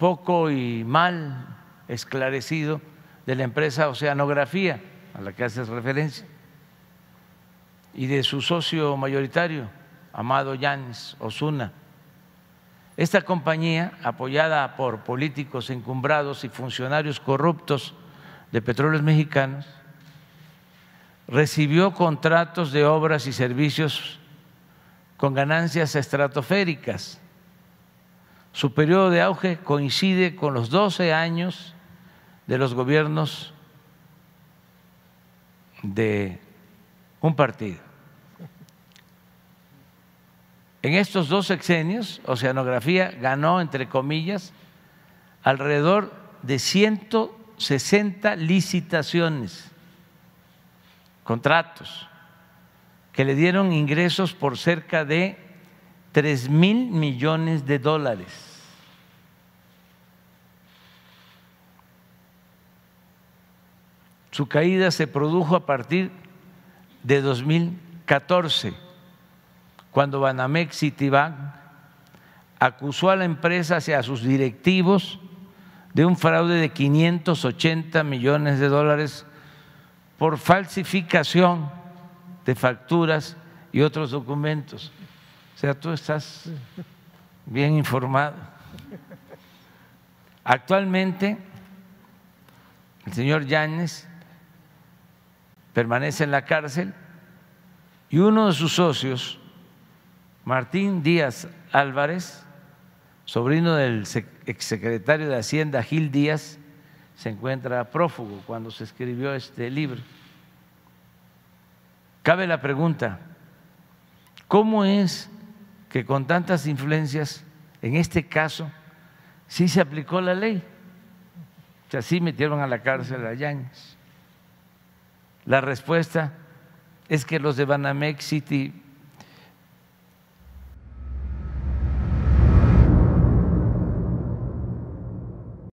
poco y mal esclarecido de la empresa Oceanografía, a la que haces referencia, y de su socio mayoritario, Amado Jans Osuna. Esta compañía, apoyada por políticos encumbrados y funcionarios corruptos de petróleos mexicanos, recibió contratos de obras y servicios con ganancias estratosféricas su periodo de auge coincide con los 12 años de los gobiernos de un partido. En estos dos sexenios, Oceanografía ganó, entre comillas, alrededor de 160 licitaciones, contratos, que le dieron ingresos por cerca de 3 mil millones de dólares. Su caída se produjo a partir de 2014, cuando Banamex Citibank acusó a la empresa y a sus directivos de un fraude de 580 millones de dólares por falsificación de facturas y otros documentos. O sea, tú estás bien informado. Actualmente, el señor Yáñez permanece en la cárcel y uno de sus socios, Martín Díaz Álvarez, sobrino del exsecretario de Hacienda Gil Díaz, se encuentra prófugo cuando se escribió este libro. Cabe la pregunta, ¿cómo es que con tantas influencias, en este caso, sí se aplicó la ley. O sea, sí metieron a la cárcel a Yáñez. La respuesta es que los de Banamex City